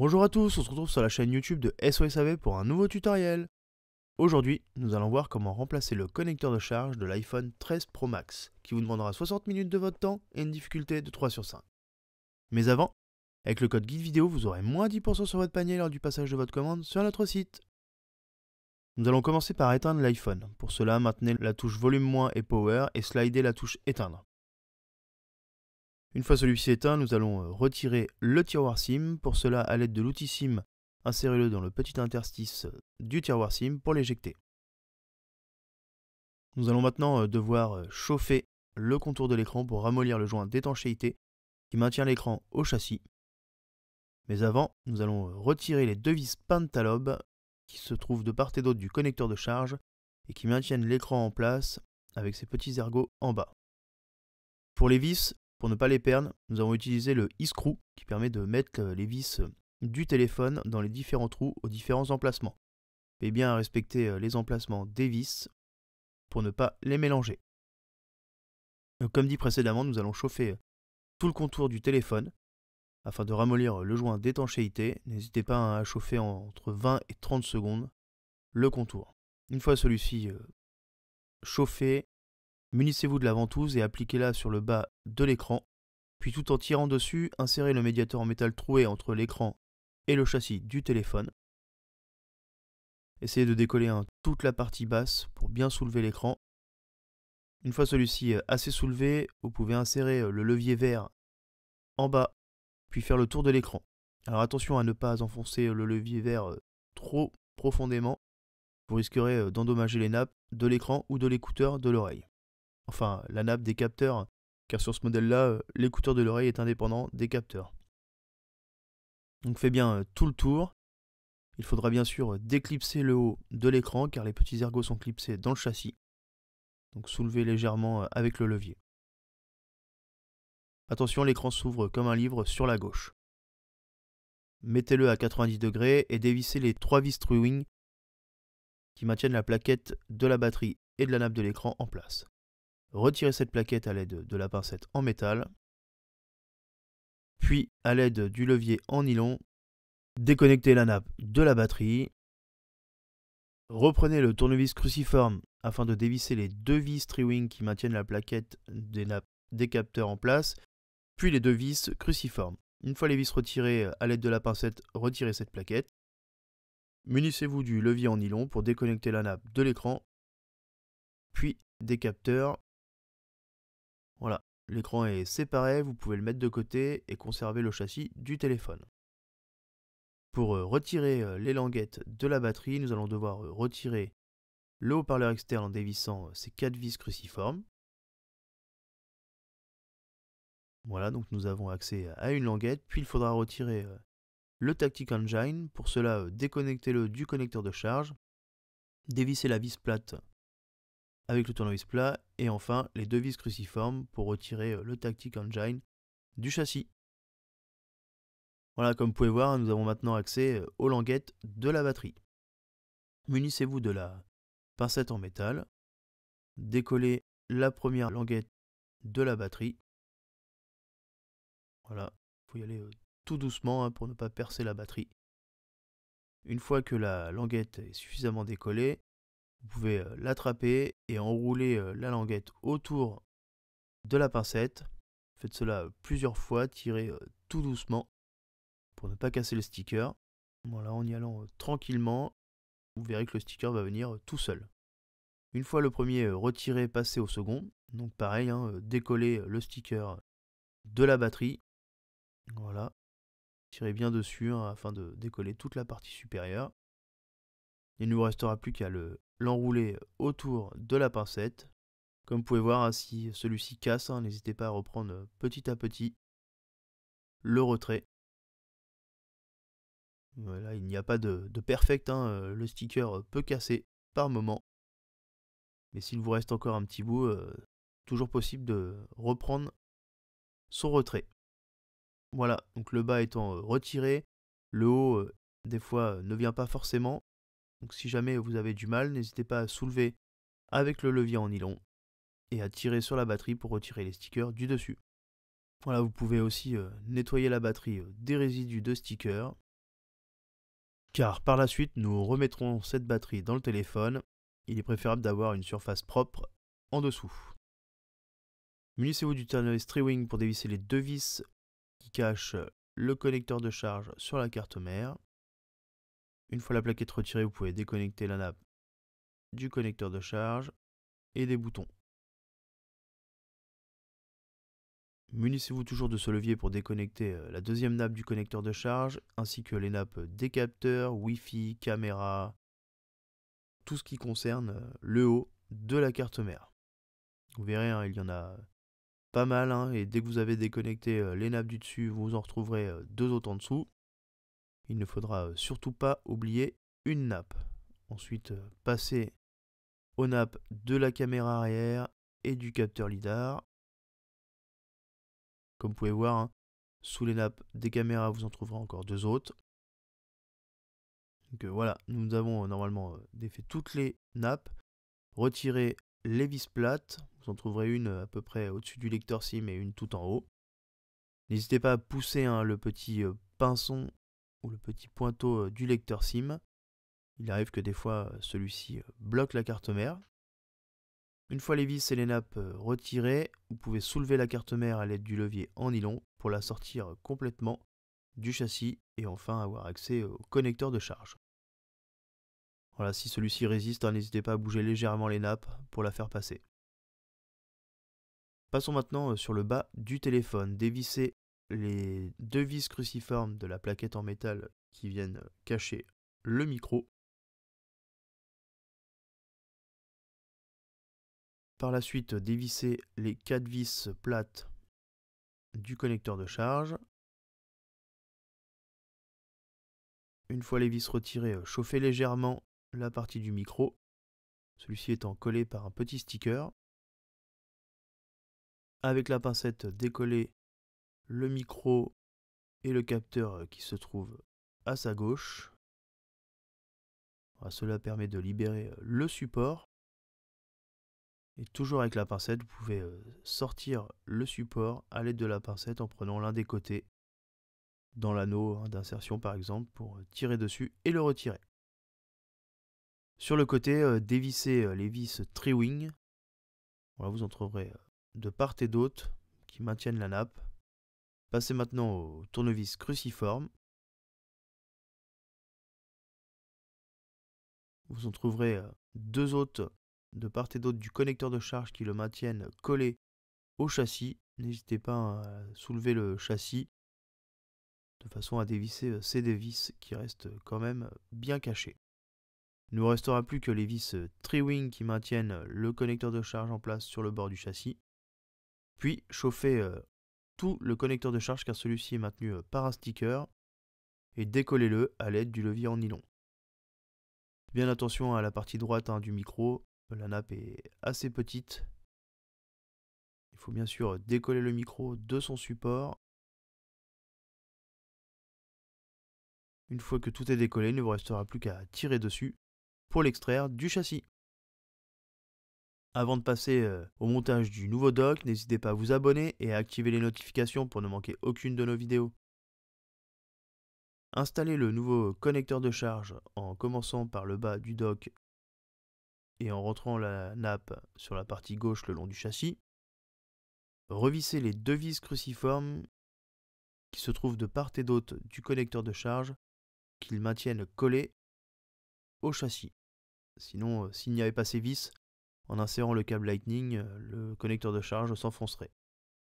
Bonjour à tous, on se retrouve sur la chaîne YouTube de SOSAV pour un nouveau tutoriel. Aujourd'hui, nous allons voir comment remplacer le connecteur de charge de l'iPhone 13 Pro Max, qui vous demandera 60 minutes de votre temps et une difficulté de 3 sur 5. Mais avant, avec le code guide vidéo, vous aurez moins 10% sur votre panier lors du passage de votre commande sur notre site. Nous allons commencer par éteindre l'iPhone. Pour cela, maintenez la touche volume moins et power et slider la touche éteindre. Une fois celui-ci éteint, nous allons euh, retirer le tiroir SIM. Pour cela, à l'aide de l'outil SIM, insérez-le dans le petit interstice euh, du tiroir SIM pour l'éjecter. Nous allons maintenant euh, devoir chauffer le contour de l'écran pour ramollir le joint d'étanchéité qui maintient l'écran au châssis. Mais avant, nous allons retirer les deux vis pentalobe qui se trouvent de part et d'autre du connecteur de charge et qui maintiennent l'écran en place avec ses petits ergots en bas. Pour les vis, pour ne pas les perdre, nous avons utilisé le e qui permet de mettre euh, les vis euh, du téléphone dans les différents trous aux différents emplacements. Et bien respecter euh, les emplacements des vis pour ne pas les mélanger. Comme dit précédemment, nous allons chauffer tout le contour du téléphone afin de ramollir le joint d'étanchéité. N'hésitez pas hein, à chauffer entre 20 et 30 secondes le contour. Une fois celui-ci chauffé, Munissez-vous de la ventouse et appliquez-la sur le bas de l'écran, puis tout en tirant dessus, insérez le médiateur en métal troué entre l'écran et le châssis du téléphone. Essayez de décoller toute la partie basse pour bien soulever l'écran. Une fois celui-ci euh, assez soulevé, vous pouvez insérer euh, le levier vert en bas, puis faire le tour de l'écran. Alors attention à ne pas enfoncer euh, le levier vert trop profondément, vous risquerez d'endommager les nappes de l'écran ou de l'écouteur de l'oreille enfin la nappe des capteurs, car sur ce modèle-là, euh, l'écouteur de l'oreille est indépendant des capteurs. Donc fait bien euh, tout le tour. Il faudra bien sûr euh, déclipser le haut de l'écran car les petits ergots sont clipsés dans le châssis. Donc soulevez légèrement avec le levier. Attention, l'écran s'ouvre comme un livre sur la gauche. Mettez-le à 90 degrés et dévissez les trois vis truing qui maintiennent la plaquette de la batterie et de la nappe de l'écran en place. Retirez cette plaquette à l'aide de la pincette en métal, puis à l'aide du levier en nylon, déconnectez la nappe de la batterie. Reprenez le tournevis cruciforme afin de dévisser les deux vis triwing qui maintiennent la plaquette des nappes des capteurs en place, puis les deux vis cruciformes. Une fois les vis retirées à l'aide de la pincette, retirez cette plaquette. Munissez-vous du levier en nylon pour déconnecter la nappe de l'écran, puis des capteurs voilà, l'écran est séparé, vous pouvez le mettre de côté et conserver le châssis du téléphone. Pour euh, retirer euh, les languettes de la batterie, nous allons devoir euh, retirer le haut-parleur externe en dévissant ces quatre vis cruciformes. Voilà, donc nous avons accès à une languette, puis il faudra retirer le Tactic Engine. Pour cela, déconnectez-le du connecteur de charge, dévissez la vis plate avec le tournevis plat et enfin les deux vis cruciformes pour retirer euh, le Tactic Engine du châssis. Voilà, comme vous pouvez voir, nous avons maintenant accès euh, aux languettes de la batterie. Munissez-vous de la pincette en métal, décollez la première languette de la batterie. Voilà, il faut y aller euh, tout doucement hein, pour ne pas percer la batterie. Une fois que la languette est suffisamment décollée, vous pouvez l'attraper et enrouler la languette autour de la pincette. Faites cela plusieurs fois, tirez tout doucement pour ne pas casser le sticker. Voilà, en y allant tranquillement, vous verrez que le sticker va venir tout seul. Une fois le premier retiré, passez au second. Donc pareil, hein, décollez le sticker de la batterie. Voilà. Tirez bien dessus hein, afin de décoller toute la partie supérieure. Il ne nous restera plus qu'à l'enrouler autour de la pincette. Comme vous pouvez voir, hein, si celui-ci casse, hein, n'hésitez pas à reprendre petit à petit le retrait. Voilà, il n'y a pas de, de perfect, hein, euh, le sticker peut casser par moment. Mais s'il vous reste encore un petit bout, euh, toujours possible de reprendre son retrait. Voilà, donc le bas étant euh, retiré, le haut des fois ne vient pas forcément, donc si jamais vous avez du mal, n'hésitez pas à soulever avec le levier en nylon et à tirer sur la batterie pour retirer les stickers du dessus. Voilà, vous pouvez aussi euh, nettoyer la batterie euh, des résidus de stickers, car par la suite nous remettrons cette batterie dans le téléphone. Il est préférable d'avoir une surface propre en dessous. Munissez-vous du terminal Strewing pour dévisser les deux vis qui cachent le connecteur de charge sur la carte mère. Une fois la plaquette retirée, vous pouvez déconnecter la nappe du connecteur de charge et des boutons. Munissez-vous toujours de ce levier pour déconnecter euh, la deuxième nappe du connecteur de charge, ainsi que les nappes des capteurs, Wi-Fi, caméra, tout ce qui concerne euh, le haut de la carte mère. Vous verrez, hein, il y en a pas mal, hein, et dès que vous avez déconnecté euh, les nappes du dessus, vous en retrouverez deux autres en dessous. Il ne faudra euh, surtout pas oublier une nappe. Ensuite, euh, passer aux nappes de la caméra arrière et du capteur LIDAR. Comme vous pouvez voir, hein, sous les nappes des caméras, vous en trouverez encore deux autres. Donc euh, voilà, nous avons normalement défait toutes les nappes, Retirez les vis plates, vous en trouverez une à peu près au-dessus du lecteur SIM et une tout en haut. N'hésitez pas à pousser hein, le petit pinceau ou le petit pointeau euh, du lecteur SIM. Il arrive que des fois euh, celui-ci euh, bloque la carte mère. Une fois les vis et les nappes retirées, vous pouvez soulever la carte mère à l'aide du levier en nylon pour la sortir complètement du châssis et enfin avoir accès au connecteur de charge. Voilà, si celui-ci résiste, hein, n'hésitez pas à bouger légèrement les nappes pour la faire passer. Passons maintenant sur le bas du téléphone. dévisser les deux vis cruciformes de la plaquette en métal qui viennent cacher le micro. Par la suite, dévisser les quatre vis plates du connecteur de charge. Une fois les vis retirées, euh, chauffer légèrement la partie du micro, celui-ci étant collé par un petit sticker. Avec la pincette, décoller le micro et le capteur euh, qui se trouve à sa gauche. Ah, cela permet de libérer euh, le support. Et toujours avec la pincette, vous pouvez euh, sortir le support à l'aide de la pincette en prenant l'un des côtés dans l'anneau hein, d'insertion par exemple pour tirer dessus et le retirer. Sur le côté, dévissez les vis tri vous en trouverez de part et d'autre qui maintiennent la nappe. Passez maintenant au tournevis cruciforme. Vous en trouverez euh, deux autres de part et d'autre du connecteur de charge qui le maintiennent collé au châssis. N'hésitez pas hein, à soulever le châssis de façon à dévisser euh, ces deux vis qui restent quand même bien cachées. Il ne restera plus que les vis euh, tri-wing qui maintiennent le connecteur de charge en place sur le bord du châssis. Puis chauffez tout le connecteur de charge car celui-ci est maintenu euh, par un sticker et décollez-le à l'aide du levier en nylon. Bien attention à la partie droite hein, du micro, la nappe est assez petite. Il faut bien sûr décoller le micro de son support. Une fois que tout est décollé, il ne vous restera plus qu'à tirer dessus pour l'extraire du châssis. Avant de passer euh, au montage du nouveau dock, n'hésitez pas à vous abonner et à activer les notifications pour ne manquer aucune de nos vidéos. Installez le nouveau connecteur de charge en commençant par le bas du dock et en rentrant la nappe sur la partie gauche le long du châssis. Revissez les deux vis cruciformes qui se trouvent de part et d'autre du connecteur de charge qu'ils maintiennent collés au châssis. Sinon, euh, s'il n'y avait pas ces vis, en insérant le câble Lightning, euh, le connecteur de charge s'enfoncerait.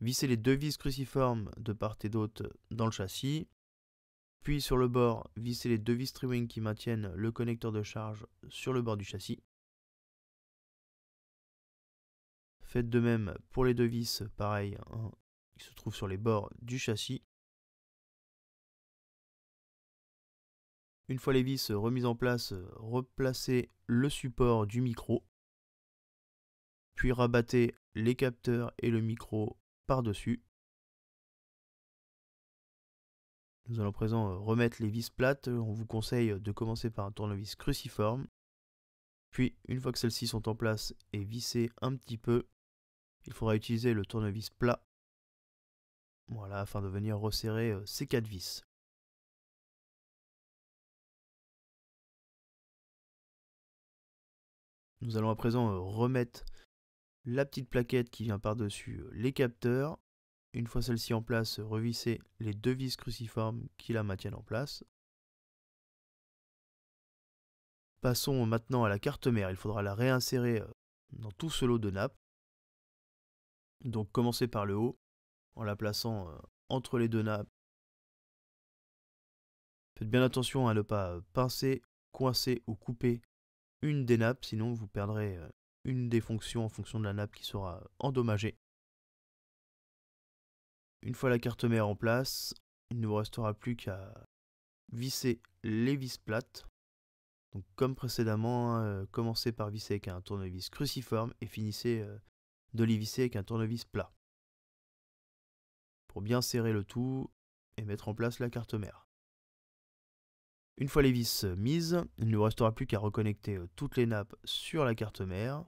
Vissez les deux vis cruciformes de part et d'autre dans le châssis, puis sur le bord, vissez les deux vis streaming qui maintiennent le connecteur de charge sur le bord du châssis. Faites de même pour les deux vis, pareil, hein, qui se trouvent sur les bords du châssis. Une fois les vis remises en place, replacez le support du micro puis rabattez les capteurs et le micro par-dessus. Nous allons présent euh, remettre les vis plates. On vous conseille de commencer par un tournevis cruciforme. Puis, une fois que celles-ci sont en place et vissées un petit peu, il faudra utiliser le tournevis plat. Voilà, afin de venir resserrer euh, ces quatre vis. Nous allons à présent euh, remettre la petite plaquette qui vient par-dessus euh, les capteurs. Une fois celle-ci en place, euh, revissez les deux vis cruciformes qui la maintiennent en place. Passons maintenant à la carte mère. Il faudra la réinsérer euh, dans tout ce lot de nappes. Donc commencez par le haut en la plaçant entre les deux nappes. Faites bien attention à ne pas pincer, coincer ou couper une des nappes, sinon vous perdrez une des fonctions en fonction de la nappe qui sera endommagée. Une fois la carte mère en place, il ne vous restera plus qu'à visser les vis plates. comme précédemment, hein, euh, commencez par visser avec un tournevis cruciforme et finissez euh, de les visser avec un tournevis plat. Pour bien serrer le tout et mettre en place la carte mère. Une fois les vis mises, il ne vous restera plus qu'à reconnecter euh, toutes les nappes sur la carte mère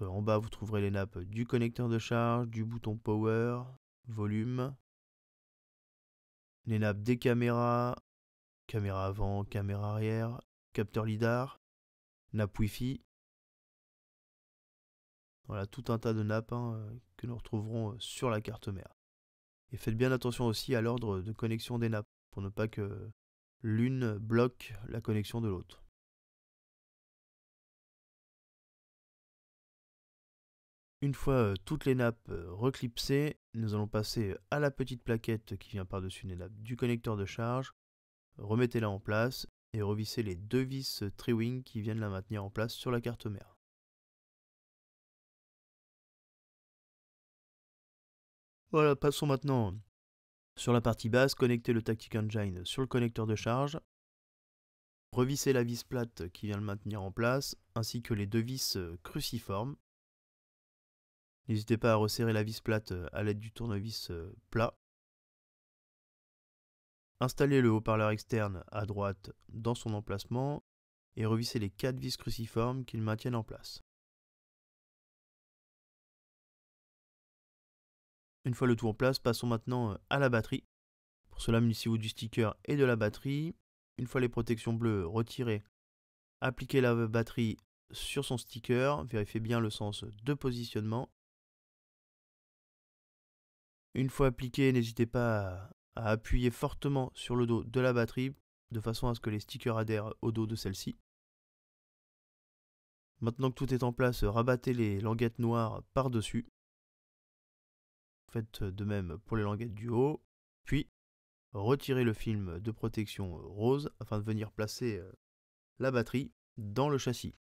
en bas, vous trouverez les nappes du connecteur de charge, du bouton power, volume, les nappes des caméras, caméra avant, caméra arrière, capteur lidar, nappe wifi. Voilà tout un tas de nappes hein, que nous retrouverons euh, sur la carte mère. Et faites bien attention aussi à l'ordre de connexion des nappes pour ne pas que l'une bloque la connexion de l'autre. Une fois euh, toutes les nappes euh, reclipsées, nous allons passer à la petite plaquette qui vient par-dessus les nappes du connecteur de charge. Remettez-la en place et revissez les deux vis euh, Treewing qui viennent la maintenir en place sur la carte mère. Voilà, passons maintenant sur la partie basse, connectez le Tactic Engine sur le connecteur de charge. Revissez la vis plate qui vient le maintenir en place, ainsi que les deux vis cruciformes. N'hésitez pas à resserrer la vis plate euh, à l'aide du tournevis euh, plat. Installez le haut-parleur externe à droite dans son emplacement et revissez les quatre vis cruciformes qu'il maintiennent en place. Une fois le tout en place, passons maintenant euh, à la batterie. Pour cela, munissez-vous du sticker et de la batterie. Une fois les protections bleues retirées, appliquez la batterie sur son sticker, vérifiez bien le sens de positionnement une fois appliqué, n'hésitez pas à appuyer fortement sur le dos de la batterie de façon à ce que les stickers adhèrent au dos de celle-ci. Maintenant que tout est en place, rabattez les languettes noires par-dessus. Faites de même pour les languettes du haut. Puis, retirez le film de protection rose afin de venir placer euh, la batterie dans le châssis.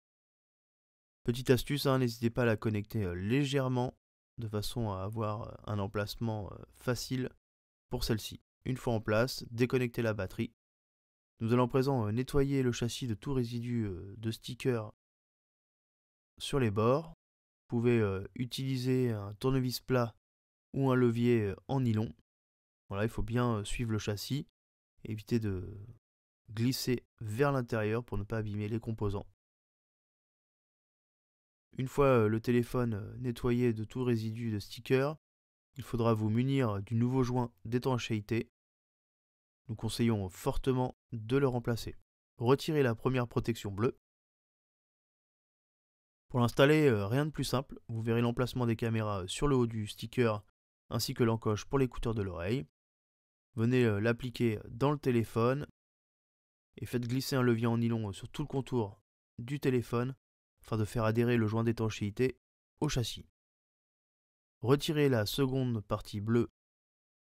Petite astuce, hein, n'hésitez pas à la connecter euh, légèrement de façon à avoir euh, un emplacement euh, facile pour celle-ci. Une fois en place, déconnectez la batterie. Nous allons à présent euh, nettoyer le châssis de tout résidu de sticker sur les bords. Vous pouvez utiliser un tournevis plat ou un levier en nylon. Voilà, il faut bien suivre le châssis, éviter de glisser vers l'intérieur pour ne pas abîmer les composants. Une fois euh, le téléphone euh, nettoyé de tout résidu de sticker, il faudra vous munir du nouveau joint d'étanchéité. Nous conseillons fortement de le remplacer. Retirez la première protection bleue. Pour l'installer, euh, rien de plus simple, vous verrez l'emplacement des caméras sur le haut du sticker ainsi que l'encoche pour l'écouteur de l'oreille. Venez l'appliquer dans le téléphone et faites glisser un levier en nylon sur tout le contour du téléphone afin de faire adhérer le joint d'étanchéité au châssis. Retirez la seconde partie bleue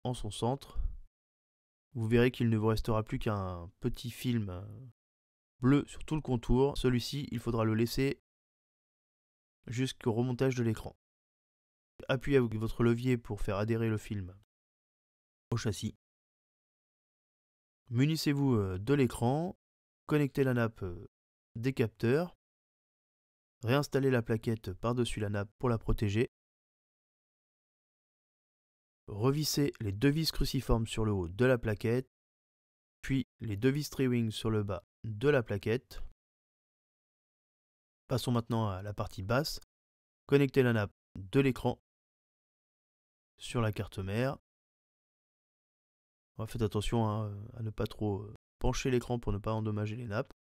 en son centre. Vous verrez qu'il ne vous restera plus qu'un petit film euh, bleu sur tout le contour. Celui-ci, il faudra le laisser jusqu'au remontage de l'écran. Appuyez avec votre levier pour faire adhérer le film au châssis. Munissez-vous euh, de l'écran, connectez la nappe euh, des capteurs réinstaller la plaquette par-dessus la nappe pour la protéger, Revissez les deux vis cruciformes sur le haut de la plaquette, puis les deux vis 3-Wing sur le bas de la plaquette. Passons maintenant à la partie basse. Connecter la nappe de l'écran sur la carte mère. Faites attention hein, à ne pas trop pencher l'écran pour ne pas endommager les nappes.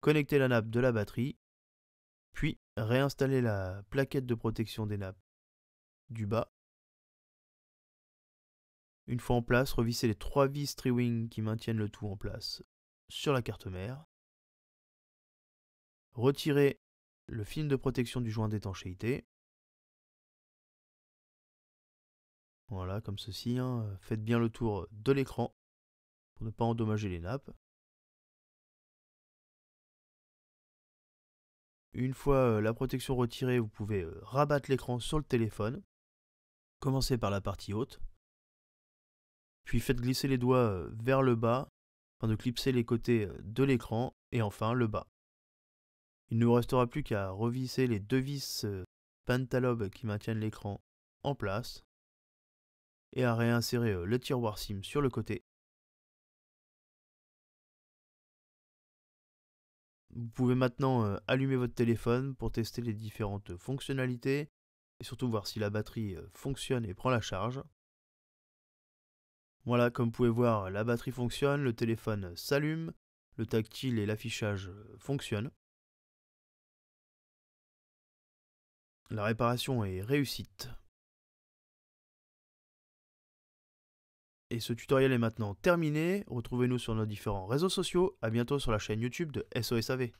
Connecter la nappe de la batterie puis réinstallez la plaquette de protection des nappes du bas. Une fois en place, revissez les trois vis triwing qui maintiennent le tout en place sur la carte mère. Retirez le film de protection du joint d'étanchéité. Voilà, comme ceci. Hein, faites bien le tour de l'écran pour ne pas endommager les nappes. Une fois euh, la protection retirée, vous pouvez euh, rabattre l'écran sur le téléphone. Commencez par la partie haute. Puis faites glisser les doigts euh, vers le bas, afin de clipser les côtés de l'écran et enfin le bas. Il ne vous restera plus qu'à revisser les deux vis pantalobes qui maintiennent l'écran en place et à réinsérer le tiroir SIM sur le côté Vous pouvez maintenant euh, allumer votre téléphone pour tester les différentes fonctionnalités et surtout voir si la batterie euh, fonctionne et prend la charge. Voilà, comme vous pouvez voir, la batterie fonctionne, le téléphone s'allume, le tactile et l'affichage euh, fonctionnent. La réparation est réussite. Et ce tutoriel est maintenant terminé. Retrouvez-nous sur nos différents réseaux sociaux. À bientôt sur la chaîne YouTube de SOSAV.